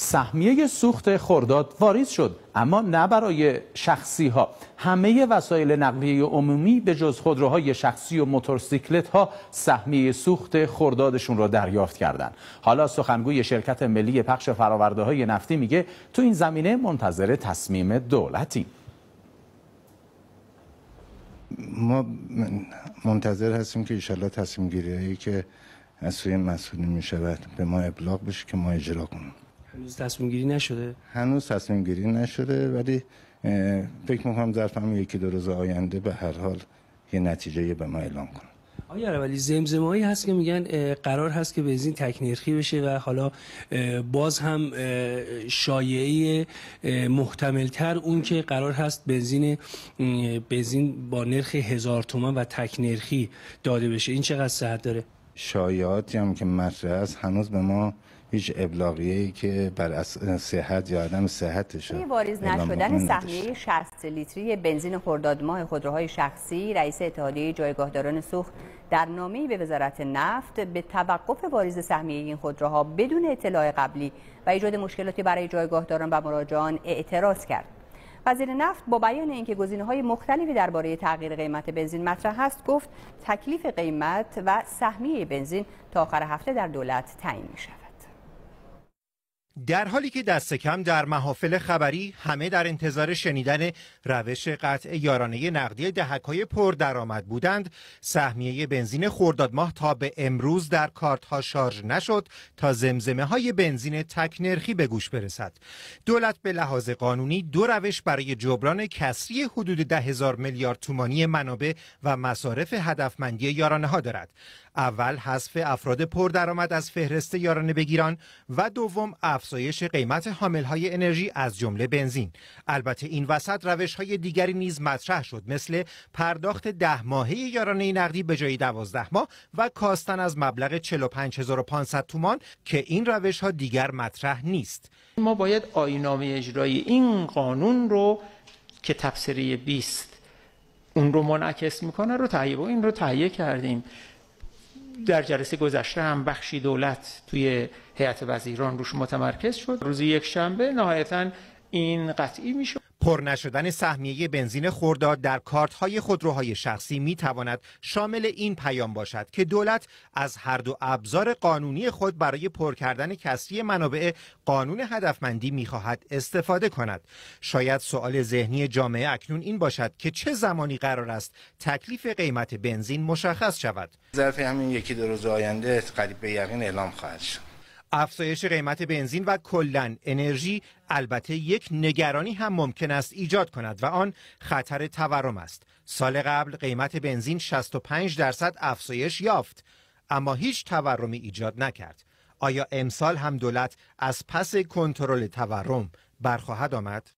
سهمیه سوخت خرداد واریز شد اما نه برای شخصی ها همه وسایل نقلیه عمومی به جز خودروهای شخصی و موتورسیکلت ها سهمیه سوخت خردادشون را دریافت کردند حالا سخنگوی شرکت ملی پخش فراورده های نفتی میگه تو این زمینه منتظر تصمیم دولتی ما منتظر هستیم که ایشالله تصمیم گیری که از سوی مسئولی می شود به ما ابلاغ بشه که ما اجرا کنیم هنوز تصمیم گیری نشده هنوز تصمیم گیری نشده ولی فکر میکنم در هم یکی دو روز آینده به هر حال یه نتیجه به ما اعلام کنم آیا ولی زمزمایی هست که میگن قرار هست که بنزین تک بشه و حالا باز هم شایعه تر اون که قرار هست بنزین بنزین با نرخ هزار تومن و تکنرخی داده بشه این چقدر صحت داره شایعاتی هم که مطرح است هنوز به ما هیچ ابلاغیه ای که بر صحت یا عدم صحتش واریز نشدن سهمیه 60 لیتری بنزین خرداد ماه خودروهای شخصی رئیس اتحادیه جایگاهداران سوخت در نامه‌ای به وزارت نفت به توقف واریز سهمیه این خودروها بدون اطلاع قبلی و ایجاد مشکلاتی برای جایگاهداران و مراجعان اعتراض کرد وزیر نفت با بیان اینکه گزینه‌های مختلفی درباره تغییر قیمت بنزین مطرح است، گفت تکلیف قیمت و سهمیه بنزین تا آخر هفته در دولت تعیین می‌شود در حالی که دست کم در محافل خبری همه در انتظار شنیدن روش قطع یارانه نقدی دهک های درآمد بودند سهمیه بنزین خرداد ماه تا به امروز در کارت ها شارژ نشد تا زمزمه های بنزین تک نرخی به گوش برسد دولت به لحاظ قانونی دو روش برای جبران کسری حدود ده هزار میلیارد تومانی منابع و مصارف هدفمندی یارانه ها دارد اول حذف افراد پردرآمد از فهرست یارانه بگیران و دوم افزایش قیمت حامل های انرژی از جمله بنزین البته این وسط روش های دیگری نیز مطرح شد مثل پرداخت ده ماهه یارانه نقدی به جای دوازده ماه و کاستن از مبلغ 45500 تومان که این روش ها دیگر مطرح نیست ما باید آینامه اجرایی این قانون رو که تبصره 20 اون رو منعکس میکنه رو تهیه و این رو تهیه کردیم در جلسه گذشته هم بخشی دولت توی هیئت وزیران روش متمرکز شد روز یک شنبه نهایتا این قطعی میشه پر نشدن سهمیه بنزین خورداد در کارت های خودروهای شخصی می تواند شامل این پیام باشد که دولت از هر دو ابزار قانونی خود برای پر کردن کسری منابع قانون هدفمندی می خواهد استفاده کند شاید سوال ذهنی جامعه اکنون این باشد که چه زمانی قرار است تکلیف قیمت بنزین مشخص شود ظرف همین یکی دو روز آینده قریب به یقین اعلام خواهد شد افزایش قیمت بنزین و کلا انرژی البته یک نگرانی هم ممکن است ایجاد کند و آن خطر تورم است. سال قبل قیمت بنزین 65 درصد افزایش یافت اما هیچ تورمی ایجاد نکرد. آیا امسال هم دولت از پس کنترل تورم برخواهد آمد؟